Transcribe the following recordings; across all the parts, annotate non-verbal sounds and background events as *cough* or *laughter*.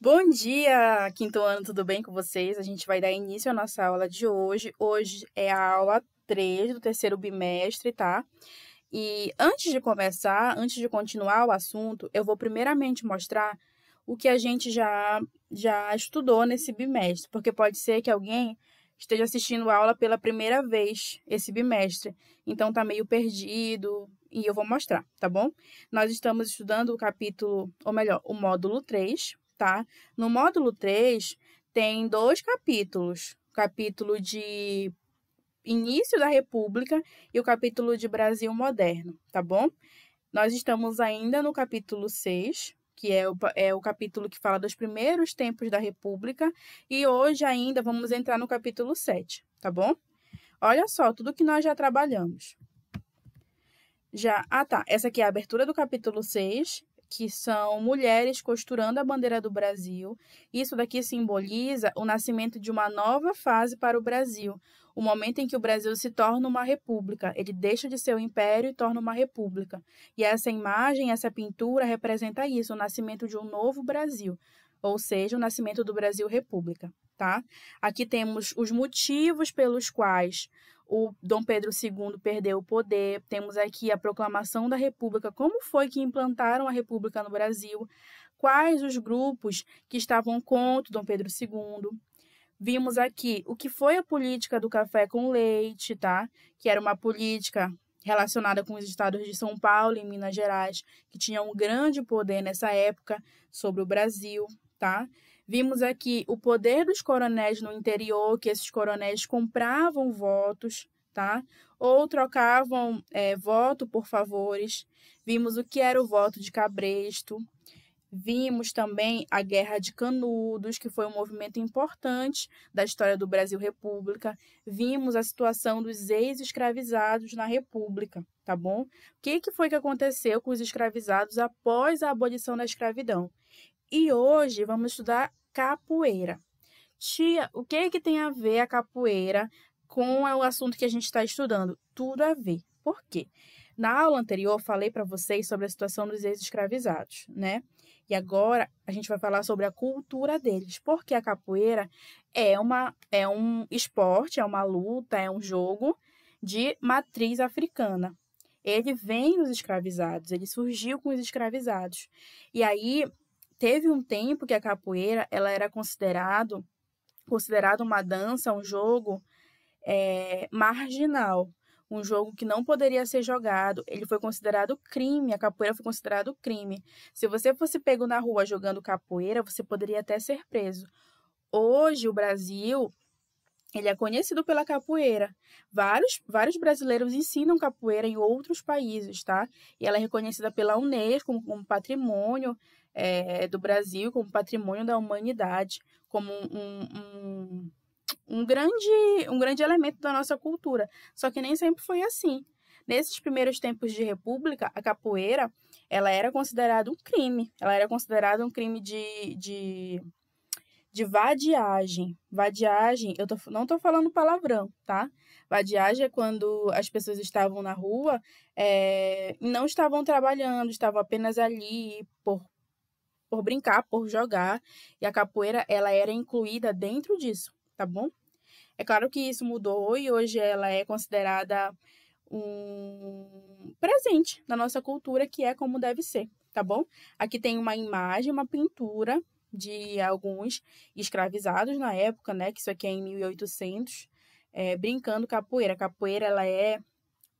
Bom dia, quinto ano, tudo bem com vocês? A gente vai dar início à nossa aula de hoje. Hoje é a aula 3 do terceiro bimestre, tá? E antes de começar, antes de continuar o assunto, eu vou primeiramente mostrar o que a gente já, já estudou nesse bimestre, porque pode ser que alguém esteja assistindo a aula pela primeira vez esse bimestre, então tá meio perdido e eu vou mostrar, tá bom? Nós estamos estudando o capítulo, ou melhor, o módulo 3, tá? No módulo 3, tem dois capítulos: o capítulo de início da República e o capítulo de Brasil moderno, tá bom? Nós estamos ainda no capítulo 6, que é o, é o capítulo que fala dos primeiros tempos da República, e hoje ainda vamos entrar no capítulo 7, tá bom? Olha só, tudo que nós já trabalhamos. Já, ah tá, essa aqui é a abertura do capítulo 6 que são mulheres costurando a bandeira do Brasil. Isso daqui simboliza o nascimento de uma nova fase para o Brasil, o momento em que o Brasil se torna uma república, ele deixa de ser um império e torna uma república. E essa imagem, essa pintura representa isso, o nascimento de um novo Brasil, ou seja, o nascimento do Brasil república, tá? Aqui temos os motivos pelos quais o Dom Pedro II perdeu o poder, temos aqui a proclamação da República, como foi que implantaram a República no Brasil, quais os grupos que estavam contra Dom Pedro II. Vimos aqui o que foi a política do café com leite, tá? Que era uma política relacionada com os estados de São Paulo e Minas Gerais, que tinham um grande poder nessa época sobre o Brasil, tá? Vimos aqui o poder dos coronéis no interior, que esses coronéis compravam votos, tá? Ou trocavam é, voto por favores. Vimos o que era o voto de Cabresto. Vimos também a Guerra de Canudos, que foi um movimento importante da história do Brasil República. Vimos a situação dos ex-escravizados na República, tá bom? O que, que foi que aconteceu com os escravizados após a abolição da escravidão? E hoje vamos estudar capoeira. Tia, o que é que tem a ver a capoeira com o assunto que a gente está estudando? Tudo a ver. Por quê? Na aula anterior falei para vocês sobre a situação dos ex-escravizados, né? E agora a gente vai falar sobre a cultura deles, porque a capoeira é uma é um esporte, é uma luta, é um jogo de matriz africana. Ele vem dos escravizados, ele surgiu com os escravizados. E aí teve um tempo que a capoeira ela era considerado considerado uma dança, um jogo é, marginal, um jogo que não poderia ser jogado. Ele foi considerado crime, a capoeira foi considerado crime. Se você fosse pego na rua jogando capoeira, você poderia até ser preso. Hoje o Brasil ele é conhecido pela capoeira. Vários, vários brasileiros ensinam capoeira em outros países, tá? E ela é reconhecida pela Unesco como, como patrimônio é, do Brasil, como patrimônio da humanidade, como um, um, um, grande, um grande elemento da nossa cultura. Só que nem sempre foi assim. Nesses primeiros tempos de república, a capoeira ela era considerada um crime. Ela era considerada um crime de, de, de vadiagem. Vadiagem, eu tô, não estou falando palavrão, tá? Vadiagem é quando as pessoas estavam na rua é, e não estavam trabalhando, estavam apenas ali por, por brincar, por jogar, e a capoeira ela era incluída dentro disso, tá bom? É claro que isso mudou e hoje ela é considerada um presente da nossa cultura que é como deve ser, tá bom? Aqui tem uma imagem, uma pintura de alguns escravizados na época, né? Que isso aqui é em 1800, é, eh, brincando capoeira. Capoeira ela é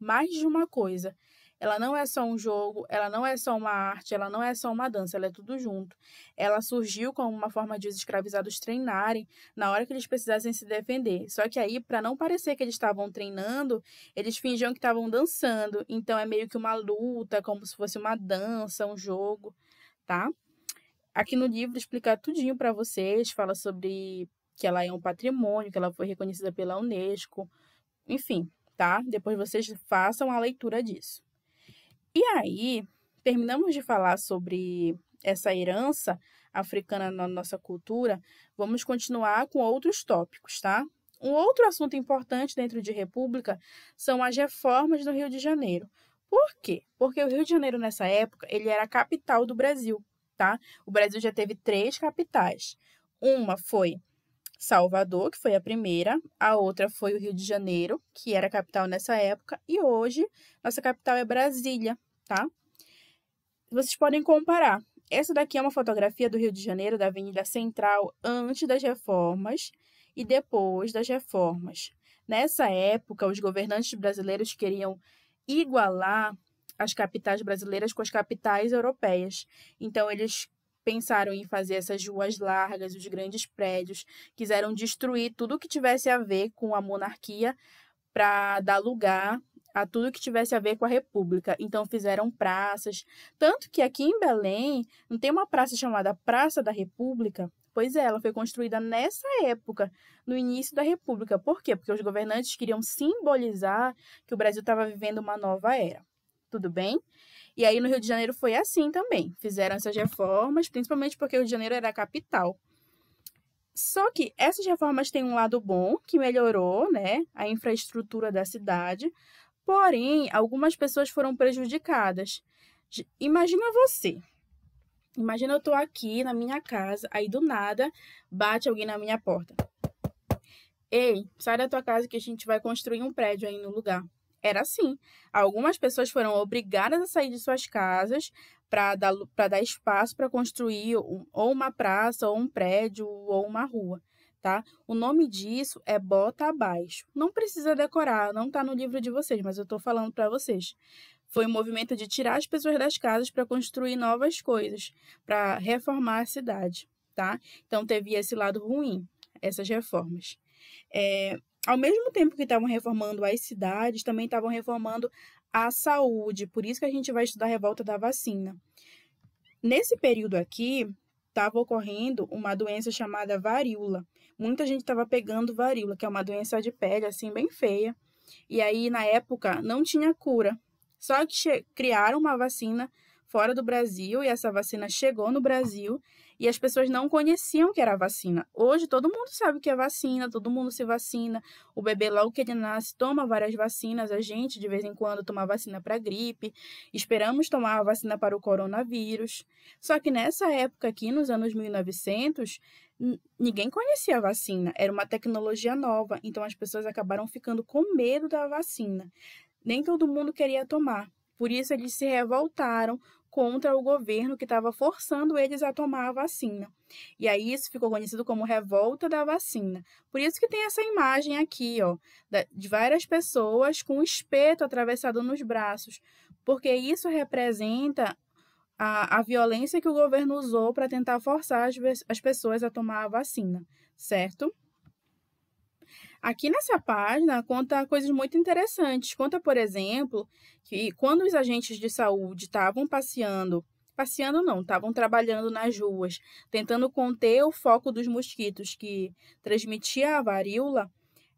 mais de uma coisa. Ela não é só um jogo, ela não é só uma arte, ela não é só uma dança, ela é tudo junto. Ela surgiu como uma forma de os escravizados treinarem na hora que eles precisassem se defender. Só que aí, para não parecer que eles estavam treinando, eles fingiam que estavam dançando. Então é meio que uma luta, como se fosse uma dança, um jogo, tá? Aqui no livro explica tudinho para vocês, fala sobre que ela é um patrimônio, que ela foi reconhecida pela UNESCO, enfim, tá? Depois vocês façam a leitura disso. E aí, terminamos de falar sobre essa herança africana na nossa cultura, vamos continuar com outros tópicos, tá? Um outro assunto importante dentro de República são as reformas no Rio de Janeiro. Por quê? Porque o Rio de Janeiro, nessa época, ele era a capital do Brasil, tá? O Brasil já teve três capitais. Uma foi Salvador, que foi a primeira, a outra foi o Rio de Janeiro, que era a capital nessa época, e hoje nossa capital é Brasília, tá? Vocês podem comparar. Essa daqui é uma fotografia do Rio de Janeiro, da Avenida Central, antes das reformas e depois das reformas. Nessa época, os governantes brasileiros queriam igualar as capitais brasileiras com as capitais europeias. Então, eles pensaram em fazer essas ruas largas, os grandes prédios, quiseram destruir tudo que tivesse a ver com a monarquia para dar lugar a tudo que tivesse a ver com a República. Então fizeram praças. Tanto que aqui em Belém não tem uma praça chamada Praça da República. Pois é, ela foi construída nessa época, no início da República. Por quê? Porque os governantes queriam simbolizar que o Brasil estava vivendo uma nova era. Tudo bem? E aí no Rio de Janeiro foi assim também. Fizeram essas reformas, principalmente porque o Rio de Janeiro era a capital. Só que essas reformas têm um lado bom, que melhorou né, a infraestrutura da cidade, Porém, algumas pessoas foram prejudicadas. Imagina você. Imagina eu tô aqui na minha casa, aí do nada bate alguém na minha porta. Ei, sai da tua casa que a gente vai construir um prédio aí no lugar. Era assim. Algumas pessoas foram obrigadas a sair de suas casas para dar, dar espaço para construir ou uma praça, ou um prédio, ou uma rua tá? O nome disso é bota abaixo. Não precisa decorar, não tá no livro de vocês, mas eu tô falando para vocês. Foi um movimento de tirar as pessoas das casas para construir novas coisas, para reformar a cidade, tá? Então teve esse lado ruim, essas reformas. É, ao mesmo tempo que estavam reformando as cidades, também estavam reformando a saúde. Por isso que a gente vai estudar a revolta da vacina. Nesse período aqui, estava ocorrendo uma doença chamada varíola, muita gente estava pegando varíola, que é uma doença de pele, assim, bem feia. E aí, na época, não tinha cura. Só que criaram uma vacina fora do Brasil e essa vacina chegou no Brasil e as pessoas não conheciam que era vacina. Hoje todo mundo sabe que é vacina, todo mundo se vacina. O bebê logo que ele nasce toma várias vacinas, a gente de vez em quando toma vacina para gripe, esperamos tomar a vacina para o coronavírus. Só que nessa época aqui nos anos 1900, ninguém conhecia a vacina, era uma tecnologia nova, então as pessoas acabaram ficando com medo da vacina. Nem todo mundo queria tomar. Por isso eles se revoltaram contra o governo que estava forçando eles a tomar a vacina. E aí isso ficou conhecido como revolta da vacina. Por isso que tem essa imagem aqui, ó, de várias pessoas com um espeto atravessado nos braços, porque isso representa a, a violência que o governo usou para tentar forçar as, as pessoas a tomar a vacina, certo? Aqui nessa página conta coisas muito interessantes. Conta, por exemplo, que quando os agentes de saúde estavam passeando, passeando não, estavam trabalhando nas ruas, tentando conter o foco dos mosquitos que transmitia a varíola,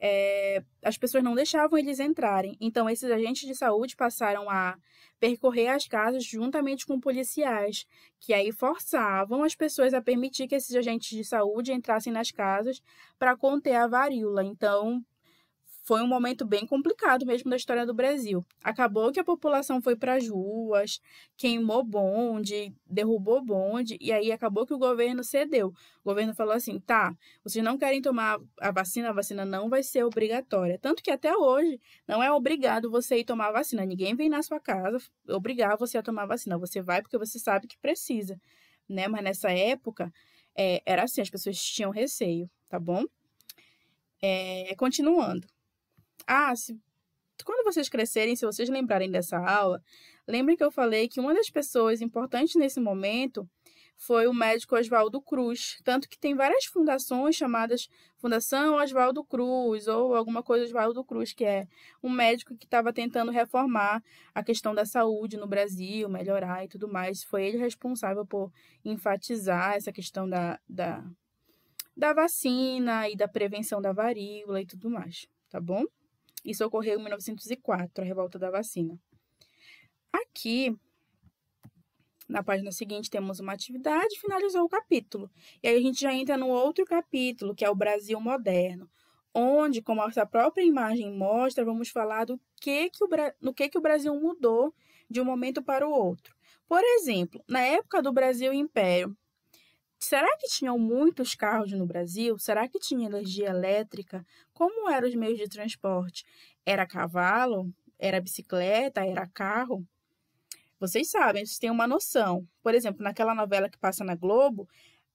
é, as pessoas não deixavam eles entrarem. Então, esses agentes de saúde passaram a percorrer as casas juntamente com policiais, que aí forçavam as pessoas a permitir que esses agentes de saúde entrassem nas casas para conter a varíola. Então, foi um momento bem complicado mesmo da história do Brasil. Acabou que a população foi para as ruas, queimou bonde, derrubou bonde, e aí acabou que o governo cedeu. O governo falou assim: tá, vocês não querem tomar a vacina, a vacina não vai ser obrigatória. Tanto que até hoje não é obrigado você ir tomar a vacina. Ninguém vem na sua casa obrigar você a tomar a vacina. Você vai porque você sabe que precisa. Né? Mas nessa época é, era assim, as pessoas tinham receio, tá bom? É, continuando. Ah, se, quando vocês crescerem, se vocês lembrarem dessa aula, lembrem que eu falei que uma das pessoas importantes nesse momento foi o médico Oswaldo Cruz. Tanto que tem várias fundações chamadas Fundação Oswaldo Cruz ou alguma coisa Oswaldo Cruz, que é um médico que estava tentando reformar a questão da saúde no Brasil, melhorar e tudo mais. Foi ele responsável por enfatizar essa questão da, da, da vacina e da prevenção da varíola e tudo mais, tá bom? Isso ocorreu em 1904, a revolta da vacina. Aqui, na página seguinte, temos uma atividade, finalizou o capítulo. E aí a gente já entra no outro capítulo, que é o Brasil moderno, onde, como essa própria imagem mostra, vamos falar do que que o, no que, que o Brasil mudou de um momento para o outro. Por exemplo, na época do Brasil Império, Será que tinham muitos carros no Brasil? Será que tinha energia elétrica? Como eram os meios de transporte? Era cavalo? Era bicicleta? Era carro? Vocês sabem, vocês têm uma noção. Por exemplo, naquela novela que passa na Globo,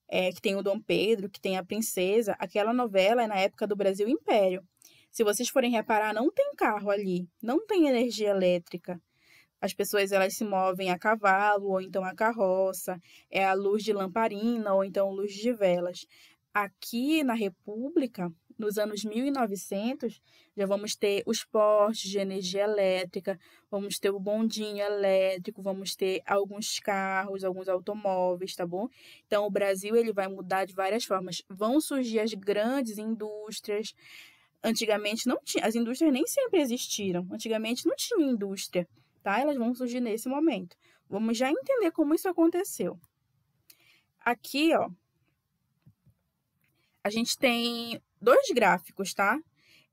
é, que tem o Dom Pedro, que tem a princesa, aquela novela é na época do Brasil Império. Se vocês forem reparar, não tem carro ali, não tem energia elétrica. As pessoas elas se movem a cavalo ou então a carroça, é a luz de lamparina ou então luz de velas. Aqui na República, nos anos 1900, já vamos ter os postes de energia elétrica, vamos ter o bondinho elétrico, vamos ter alguns carros, alguns automóveis, tá bom? Então o Brasil ele vai mudar de várias formas. Vão surgir as grandes indústrias. Antigamente não tinha, as indústrias nem sempre existiram. Antigamente não tinha indústria tá? Elas vão surgir nesse momento. Vamos já entender como isso aconteceu. Aqui, ó, a gente tem dois gráficos, tá?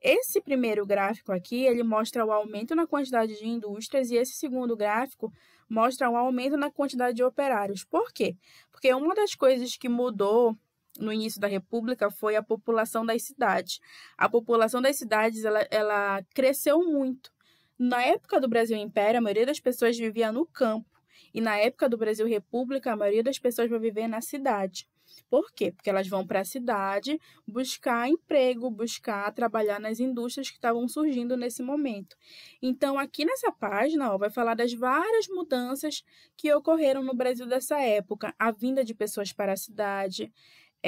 Esse primeiro gráfico aqui, ele mostra o aumento na quantidade de indústrias e esse segundo gráfico mostra o aumento na quantidade de operários. Por quê? Porque uma das coisas que mudou no início da República foi a população das cidades. A população das cidades, ela, ela cresceu muito. Na época do Brasil Império, a maioria das pessoas vivia no campo. E na época do Brasil República, a maioria das pessoas vai viver na cidade. Por quê? Porque elas vão para a cidade buscar emprego, buscar trabalhar nas indústrias que estavam surgindo nesse momento. Então, aqui nessa página, ó, vai falar das várias mudanças que ocorreram no Brasil dessa época: a vinda de pessoas para a cidade,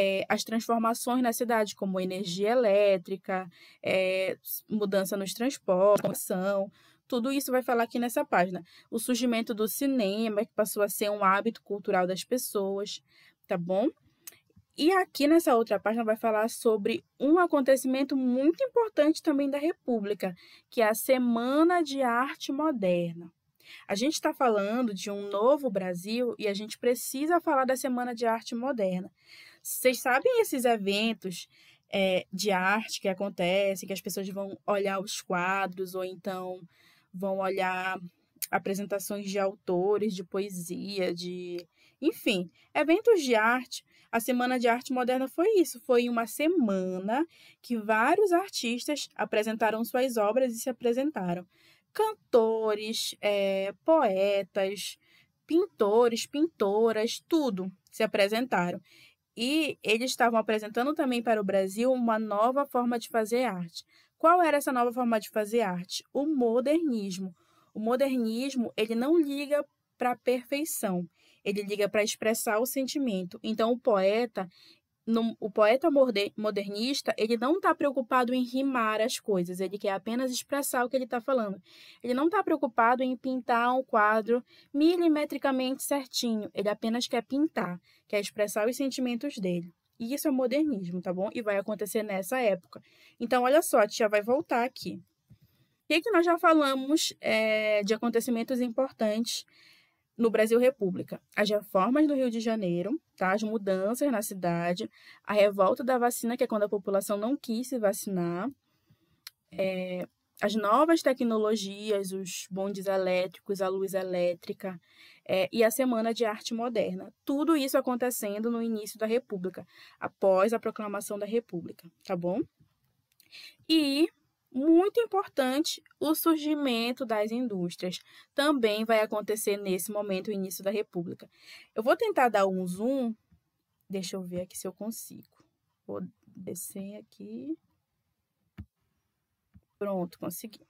é, as transformações na cidade, como energia elétrica, é, mudança nos transportes, conexão, tudo isso vai falar aqui nessa página. O surgimento do cinema, que passou a ser um hábito cultural das pessoas, tá bom? E aqui nessa outra página vai falar sobre um acontecimento muito importante também da República, que é a Semana de Arte Moderna. A gente está falando de um novo Brasil e a gente precisa falar da Semana de Arte Moderna. Vocês sabem esses eventos é, de arte que acontecem, que as pessoas vão olhar os quadros ou então vão olhar apresentações de autores, de poesia, de. Enfim, eventos de arte. A Semana de Arte Moderna foi isso. Foi uma semana que vários artistas apresentaram suas obras e se apresentaram. Cantores, é, poetas, pintores, pintoras, tudo se apresentaram. E eles estavam apresentando também para o Brasil uma nova forma de fazer arte. Qual era essa nova forma de fazer arte? O modernismo. O modernismo, ele não liga para a perfeição, ele liga para expressar o sentimento. Então o poeta, no, o poeta modernista, ele não está preocupado em rimar as coisas, ele quer apenas expressar o que ele está falando. Ele não está preocupado em pintar um quadro milimetricamente certinho, ele apenas quer pintar, quer expressar os sentimentos dele. E isso é modernismo, tá bom? E vai acontecer nessa época. Então, olha só, a tia vai voltar aqui. E aqui nós já falamos é, de acontecimentos importantes no Brasil República, as reformas do Rio de Janeiro, tá? as mudanças na cidade, a revolta da vacina, que é quando a população não quis se vacinar, é, as novas tecnologias, os bondes elétricos, a luz elétrica é, e a Semana de Arte Moderna. Tudo isso acontecendo no início da República, após a proclamação da República, tá bom? E muito importante o surgimento das indústrias. Também vai acontecer nesse momento, o início da República. Eu vou tentar dar um zoom. Deixa eu ver aqui se eu consigo. Vou descer aqui. Pronto, consegui.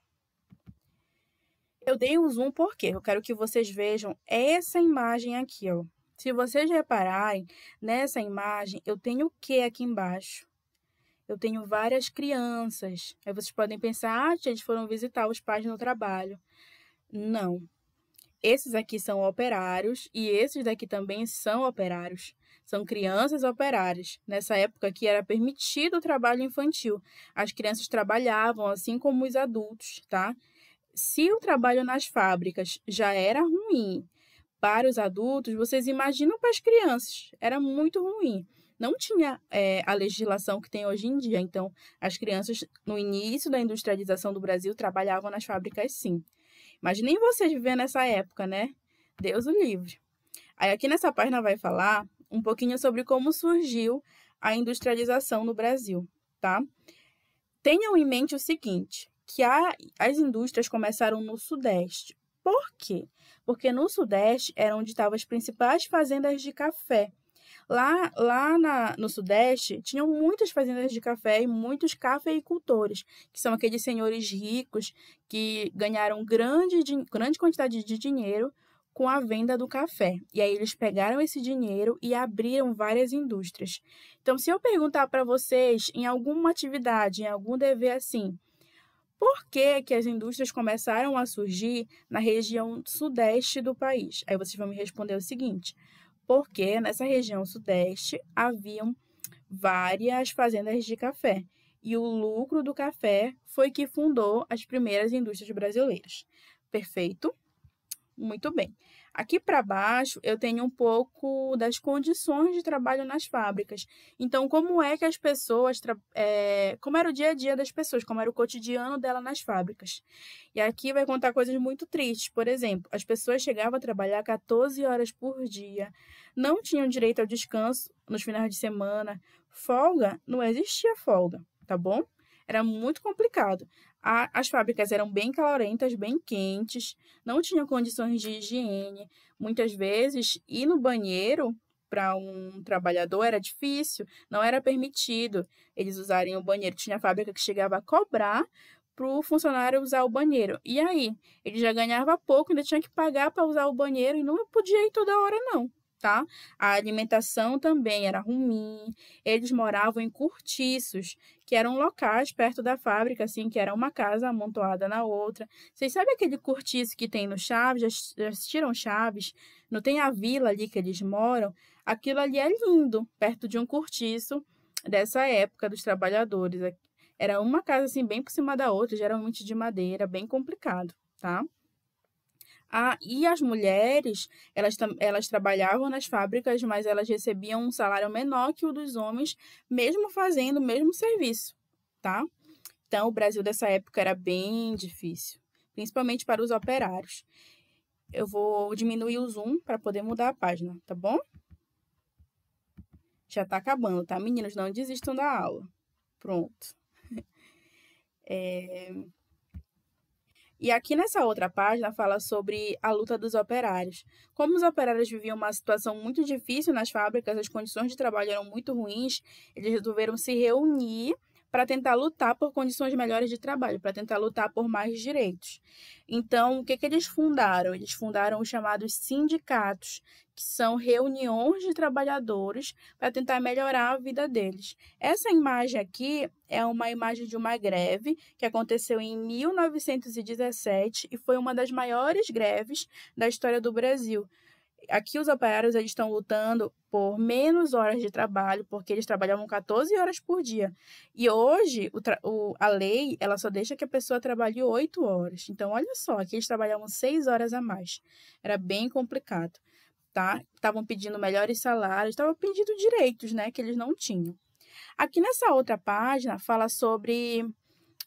Eu dei um zoom porque eu quero que vocês vejam essa imagem aqui, ó. Se vocês repararem, nessa imagem eu tenho o que aqui embaixo? eu tenho várias crianças. Aí vocês podem pensar, ah, eles foram visitar os pais no trabalho. Não. Esses aqui são operários e esses daqui também são operários. São crianças operárias. Nessa época que era permitido o trabalho infantil. As crianças trabalhavam assim como os adultos, tá? Se o trabalho nas fábricas já era ruim para os adultos, vocês imaginam para as crianças, era muito ruim não tinha é, a legislação que tem hoje em dia. Então, as crianças, no início da industrialização do Brasil, trabalhavam nas fábricas, sim. Imaginem vocês viver nessa época, né? Deus o livre. Aí, aqui nessa página, vai falar um pouquinho sobre como surgiu a industrialização no Brasil, tá? Tenham em mente o seguinte, que a, as indústrias começaram no Sudeste. Por quê? Porque no Sudeste era onde estavam as principais fazendas de café. Lá, lá na, no Sudeste, tinham muitas fazendas de café e muitos cafeicultores, que são aqueles senhores ricos que ganharam grande, grande quantidade de dinheiro com a venda do café. E aí eles pegaram esse dinheiro e abriram várias indústrias. Então, se eu perguntar para vocês em alguma atividade, em algum dever assim, por que, que as indústrias começaram a surgir na região sudeste do país? Aí vocês vão me responder o seguinte: porque nessa região sudeste haviam várias fazendas de café e o lucro do café foi que fundou as primeiras indústrias brasileiras. Perfeito? Muito bem. Aqui para baixo, eu tenho um pouco das condições de trabalho nas fábricas. Então, como é que as pessoas. É, como era o dia a dia das pessoas, como era o cotidiano dela nas fábricas. E aqui vai contar coisas muito tristes. Por exemplo, as pessoas chegavam a trabalhar 14 horas por dia, não tinham direito ao descanso nos finais de semana, folga, não existia folga, tá bom? Era muito complicado. A, as fábricas eram bem calorentas, bem quentes, não tinham condições de higiene. Muitas vezes, ir no banheiro para um trabalhador era difícil, não era permitido eles usarem o banheiro. Tinha fábrica que chegava a cobrar para o funcionário usar o banheiro. E aí? Ele já ganhava pouco, ainda tinha que pagar para usar o banheiro e não podia ir toda hora, não tá? A alimentação também era ruim. Eles moravam em cortiços, que eram locais perto da fábrica, assim, que era uma casa amontoada na outra. Vocês sabem aquele cortiço que tem no Chaves? Já assistiram Chaves? Não tem a vila ali que eles moram? Aquilo ali é lindo, perto de um cortiço dessa época dos trabalhadores. Era uma casa, assim, bem por cima da outra, geralmente de madeira, bem complicado, tá? Ah, e as mulheres, elas, elas trabalhavam nas fábricas, mas elas recebiam um salário menor que o dos homens, mesmo fazendo o mesmo serviço, tá? Então, o Brasil dessa época era bem difícil, principalmente para os operários. Eu vou diminuir o zoom para poder mudar a página, tá bom? Já está acabando, tá? Meninos, não desistam da aula. Pronto. *laughs* É... E aqui nessa outra página fala sobre a luta dos operários. Como os operários viviam uma situação muito difícil nas fábricas, as condições de trabalho eram muito ruins, eles resolveram se reunir para tentar lutar por condições melhores de trabalho, para tentar lutar por mais direitos. Então, o que, que eles fundaram? Eles fundaram os chamados sindicatos, que são reuniões de trabalhadores para tentar melhorar a vida deles. Essa imagem aqui é uma imagem de uma greve que aconteceu em 1917 e foi uma das maiores greves da história do Brasil aqui os operários eles estão lutando por menos horas de trabalho, porque eles trabalhavam 14 horas por dia. E hoje o, o a lei ela só deixa que a pessoa trabalhe 8 horas. Então, olha só, aqui eles trabalhavam 6 horas a mais. Era bem complicado. tá? Estavam pedindo melhores salários, estavam pedindo direitos né, que eles não tinham. Aqui nessa outra página fala sobre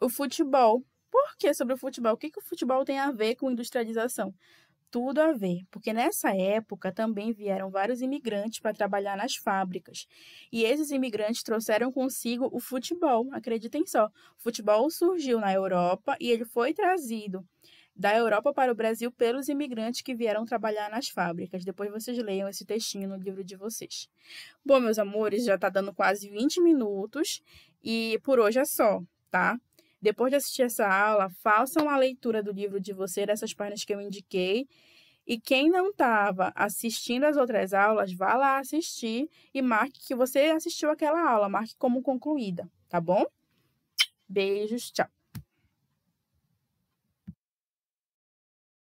o futebol. Por que sobre o futebol? O que, que o futebol tem a ver com industrialização? tudo a ver, porque nessa época também vieram vários imigrantes para trabalhar nas fábricas. E esses imigrantes trouxeram consigo o futebol, acreditem só. O futebol surgiu na Europa e ele foi trazido da Europa para o Brasil pelos imigrantes que vieram trabalhar nas fábricas. Depois vocês leiam esse textinho no livro de vocês. Bom, meus amores, já está dando quase 20 minutos e por hoje é só, tá? Depois de assistir essa aula, façam a leitura do livro de você, dessas páginas que eu indiquei. E quem não estava assistindo as outras aulas, vá lá assistir e marque que você assistiu aquela aula, marque como concluída, tá bom? Beijos, tchau!